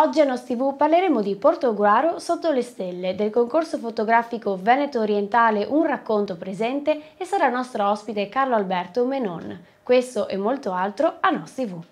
Oggi a Nos TV parleremo di Portoguaro sotto le stelle, del concorso fotografico Veneto Orientale Un racconto presente e sarà nostro ospite Carlo Alberto Menon. Questo e molto altro a Nos TV.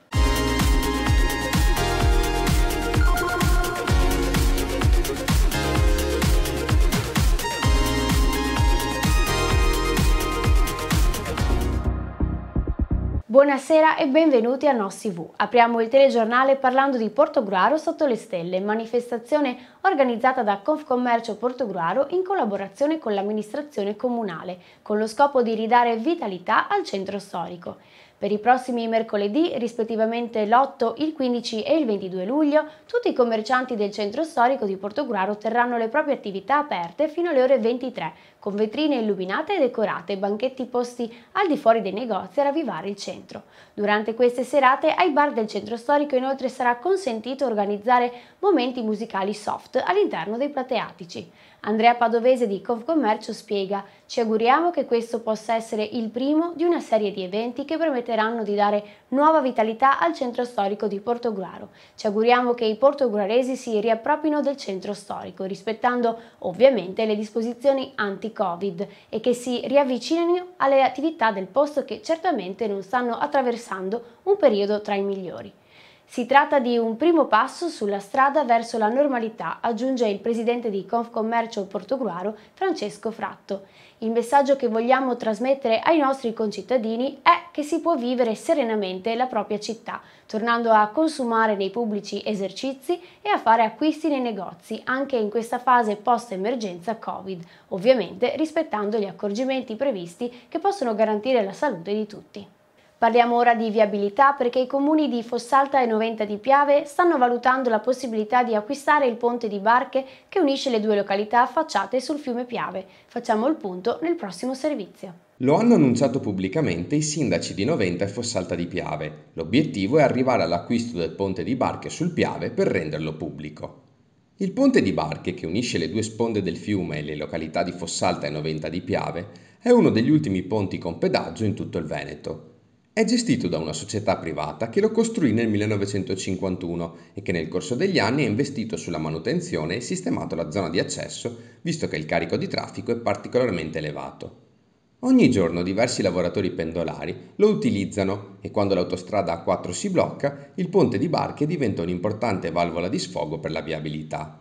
Buonasera e benvenuti a Nos TV. Apriamo il telegiornale parlando di Portogruaro sotto le stelle, manifestazione organizzata da Confcommercio Portogruaro in collaborazione con l'amministrazione comunale, con lo scopo di ridare vitalità al centro storico. Per i prossimi mercoledì, rispettivamente l'8, il 15 e il 22 luglio, tutti i commercianti del centro storico di Portogruaro terranno le proprie attività aperte fino alle ore 23, con vetrine illuminate e decorate e banchetti posti al di fuori dei negozi a ravvivare il centro. Durante queste serate ai bar del centro storico inoltre sarà consentito organizzare momenti musicali soft all'interno dei plateatici. Andrea Padovese di Confcommercio spiega «Ci auguriamo che questo possa essere il primo di una serie di eventi che permetteranno di dare nuova vitalità al centro storico di Portogruaro. Ci auguriamo che i portogruaresi si riapproprino del centro storico, rispettando ovviamente le disposizioni anti-Covid e che si riavvicinino alle attività del posto che certamente non stanno attraversando un periodo tra i migliori». Si tratta di un primo passo sulla strada verso la normalità, aggiunge il presidente di Confcommercio Portogruaro, Francesco Fratto. Il messaggio che vogliamo trasmettere ai nostri concittadini è che si può vivere serenamente la propria città, tornando a consumare nei pubblici esercizi e a fare acquisti nei negozi, anche in questa fase post-emergenza Covid, ovviamente rispettando gli accorgimenti previsti che possono garantire la salute di tutti. Parliamo ora di viabilità perché i comuni di Fossalta e Noventa di Piave stanno valutando la possibilità di acquistare il ponte di barche che unisce le due località affacciate sul fiume Piave. Facciamo il punto nel prossimo servizio. Lo hanno annunciato pubblicamente i sindaci di Noventa e Fossalta di Piave. L'obiettivo è arrivare all'acquisto del ponte di barche sul Piave per renderlo pubblico. Il ponte di barche che unisce le due sponde del fiume e le località di Fossalta e Noventa di Piave è uno degli ultimi ponti con pedaggio in tutto il Veneto è gestito da una società privata che lo costruì nel 1951 e che nel corso degli anni ha investito sulla manutenzione e sistemato la zona di accesso, visto che il carico di traffico è particolarmente elevato. Ogni giorno diversi lavoratori pendolari lo utilizzano e quando l'autostrada A4 si blocca, il ponte di barche diventa un'importante valvola di sfogo per la viabilità.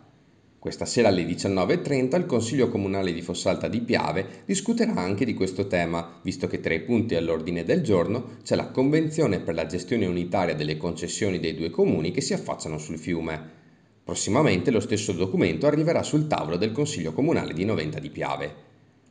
Questa sera alle 19.30 il Consiglio Comunale di Fossalta di Piave discuterà anche di questo tema, visto che tra i punti all'ordine del giorno c'è la Convenzione per la gestione unitaria delle concessioni dei due comuni che si affacciano sul fiume. Prossimamente lo stesso documento arriverà sul tavolo del Consiglio Comunale di Noventa di Piave.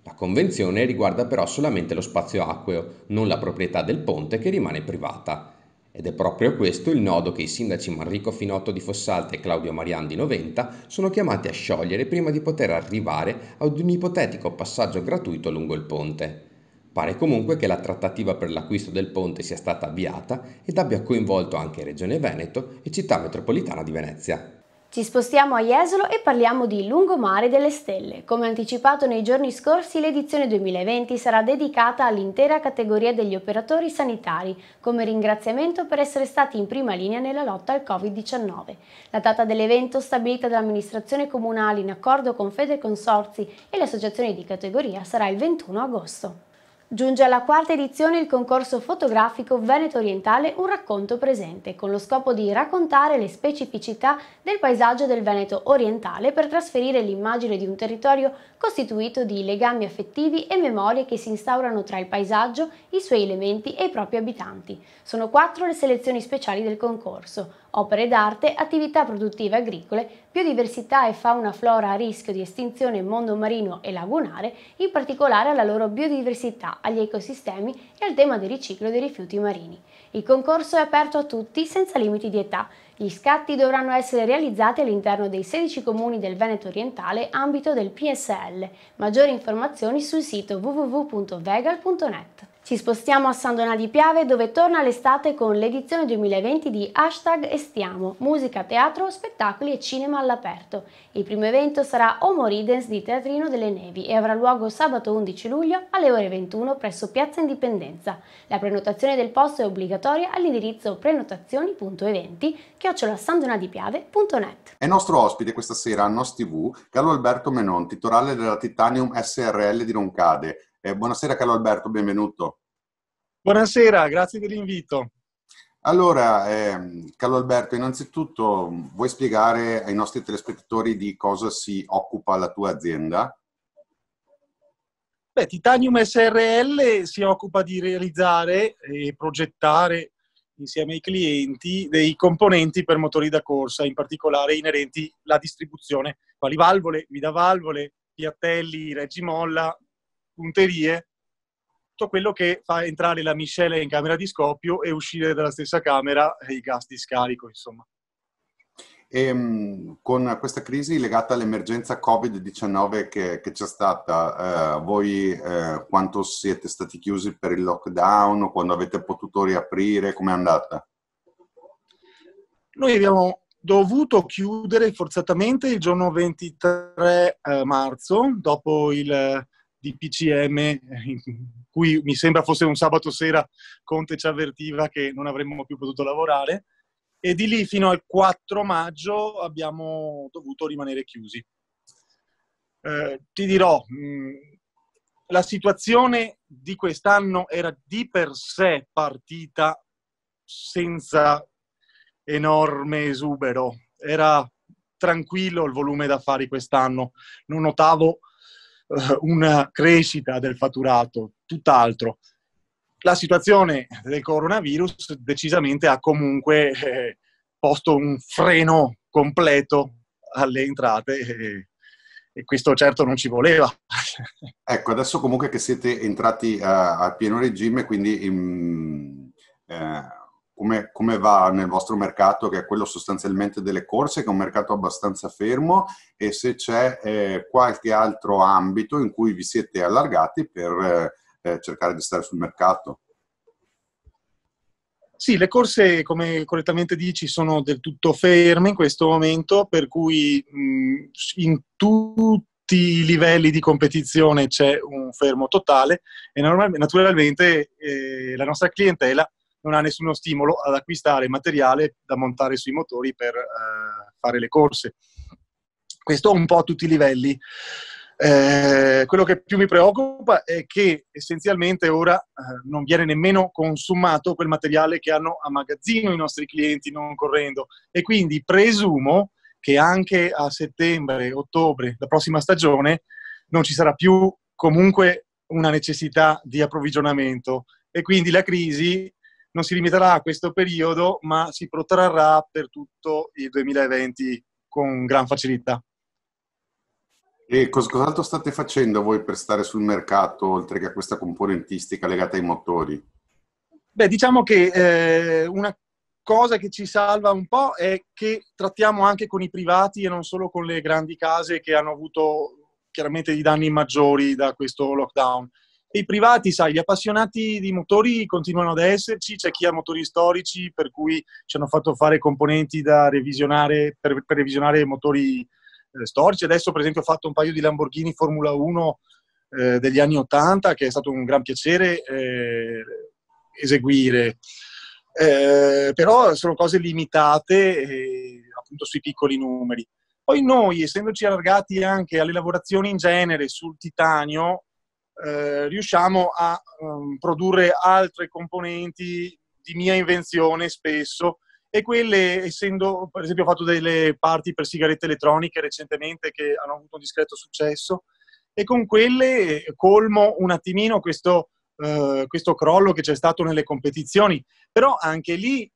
La convenzione riguarda però solamente lo spazio acqueo, non la proprietà del ponte che rimane privata. Ed è proprio questo il nodo che i sindaci Manrico Finotto di Fossalta e Claudio Marian di Noventa sono chiamati a sciogliere prima di poter arrivare ad un ipotetico passaggio gratuito lungo il ponte. Pare comunque che la trattativa per l'acquisto del ponte sia stata avviata ed abbia coinvolto anche Regione Veneto e Città Metropolitana di Venezia. Ci spostiamo a Jesolo e parliamo di Lungomare delle Stelle. Come anticipato nei giorni scorsi, l'edizione 2020 sarà dedicata all'intera categoria degli operatori sanitari, come ringraziamento per essere stati in prima linea nella lotta al Covid-19. La data dell'evento, stabilita dall'amministrazione comunale in accordo con Fede Consorzi e le associazioni di categoria, sarà il 21 agosto. Giunge alla quarta edizione il concorso fotografico Veneto Orientale Un racconto presente, con lo scopo di raccontare le specificità del paesaggio del Veneto orientale per trasferire l'immagine di un territorio costituito di legami affettivi e memorie che si instaurano tra il paesaggio, i suoi elementi e i propri abitanti. Sono quattro le selezioni speciali del concorso opere d'arte, attività produttive agricole, biodiversità e fauna flora a rischio di estinzione in mondo marino e lagunare, in particolare alla loro biodiversità, agli ecosistemi e al tema del riciclo dei rifiuti marini. Il concorso è aperto a tutti senza limiti di età. Gli scatti dovranno essere realizzati all'interno dei 16 comuni del Veneto orientale ambito del PSL. Maggiori informazioni sul sito www.vegal.net. Ci spostiamo a San Donà di Piave dove torna l'estate con l'edizione 2020 di Hashtag Estiamo, musica, teatro, spettacoli e cinema all'aperto. Il primo evento sarà Homo Ridens di Teatrino delle Nevi e avrà luogo sabato 11 luglio alle ore 21 presso Piazza Indipendenza. La prenotazione del posto è obbligatoria all'indirizzo prenotazioni.eventi-sandonadipiave.net È nostro ospite questa sera a Nos TV Carlo Alberto Menon, titolare della Titanium SRL di Roncade eh, buonasera Carlo Alberto, benvenuto. Buonasera, grazie dell'invito. Allora, eh, Carlo Alberto, innanzitutto vuoi spiegare ai nostri telespettatori di cosa si occupa la tua azienda? Beh, Titanium SRL si occupa di realizzare e progettare insieme ai clienti dei componenti per motori da corsa, in particolare inerenti alla distribuzione, quali valvole, guida valvole, piattelli, reggimolla, punterie, tutto quello che fa entrare la miscela in camera di scoppio e uscire dalla stessa camera i gas di scarico, insomma. E, ehm, con questa crisi legata all'emergenza Covid-19 che, che c'è stata, eh, voi eh, quanto siete stati chiusi per il lockdown quando avete potuto riaprire? Com'è andata? Noi abbiamo dovuto chiudere forzatamente il giorno 23 eh, marzo, dopo il di PCM, in cui mi sembra fosse un sabato sera, Conte ci avvertiva che non avremmo più potuto lavorare. E di lì fino al 4 maggio abbiamo dovuto rimanere chiusi. Eh, ti dirò, mh, mm, la situazione di quest'anno era di per sé partita senza enorme esubero, era tranquillo il volume d'affari quest'anno, non notavo eh, una crescita del fatturato, tutt'altro. La situazione del coronavirus decisamente ha comunque eh, posto un freno completo alle entrate eh, e, questo certo non ci voleva. ecco, adesso comunque che siete entrati a, a pieno regime, quindi in, mm, eh, come, come, va nel vostro mercato, che è quello sostanzialmente delle corse, che è un mercato abbastanza fermo, e se c'è eh, qualche altro ambito in cui vi siete allargati per eh, eh, cercare di stare sul mercato. Sì, le corse, come correttamente dici, sono del tutto ferme in questo momento, per cui mh, in tutti i livelli di competizione c'è un fermo totale e naturalmente eh, la nostra clientela non ha nessuno stimolo ad acquistare materiale da montare sui motori per eh, fare le corse. Questo un po' a tutti i livelli. Eh, quello che più mi preoccupa è che essenzialmente ora eh, non viene nemmeno consumato quel materiale che hanno a magazzino i nostri clienti non correndo e quindi presumo che anche a settembre, ottobre, la prossima stagione non ci sarà più comunque una necessità di approvvigionamento e quindi la crisi non si limiterà a questo periodo, ma si protrarrà per tutto il 2020 con gran facilità. E cos'altro state facendo voi per stare sul mercato, oltre che a questa componentistica legata ai motori? Beh, diciamo che eh, una cosa che ci salva un po' è che trattiamo anche con i privati e non solo con le grandi case che hanno avuto chiaramente i danni maggiori da questo lockdown i privati, sai, gli appassionati di motori continuano ad esserci, c'è chi ha motori storici per cui ci hanno fatto fare componenti da revisionare per, per revisionare motori eh, storici. Adesso per esempio ho fatto un paio di Lamborghini Formula 1 eh, degli anni 80 che è stato un gran piacere eh, eseguire. Eh, però sono cose limitate eh, appunto sui piccoli numeri. Poi noi, essendoci allargati anche alle lavorazioni in genere sul titanio, eh, riusciamo a um, produrre altre componenti di mia invenzione spesso e quelle, essendo, per esempio, ho fatto delle parti per sigarette elettroniche recentemente che hanno avuto un discreto successo e con quelle eh, colmo un attimino questo, eh, questo crollo che c'è stato nelle competizioni, però anche lì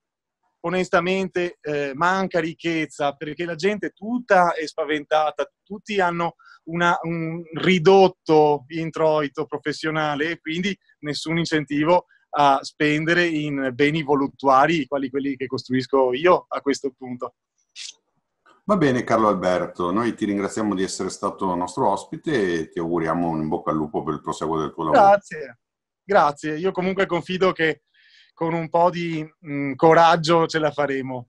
onestamente eh, manca ricchezza perché la gente tutta è spaventata, tutti hanno una, un ridotto introito professionale e quindi nessun incentivo a spendere in beni voluttuari, quali quelli che costruisco io a questo punto. Va bene Carlo Alberto, noi ti ringraziamo di essere stato nostro ospite e ti auguriamo un in bocca al lupo per il proseguo del tuo lavoro. Grazie, grazie. Io comunque confido che con un po' di mh, mm, coraggio ce la faremo.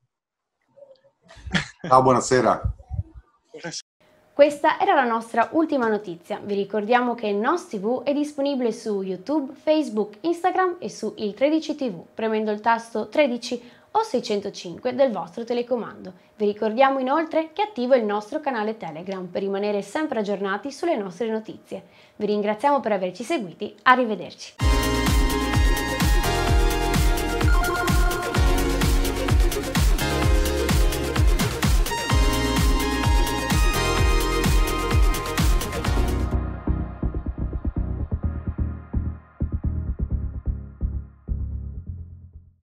Ciao, buonasera. Questa era la nostra ultima notizia. Vi ricordiamo che NOS TV è disponibile su YouTube, Facebook, Instagram e su Il 13 TV premendo il tasto 13 o 605 del vostro telecomando. Vi ricordiamo inoltre che è attivo il nostro canale Telegram per rimanere sempre aggiornati sulle nostre notizie. Vi ringraziamo per averci seguiti, arrivederci.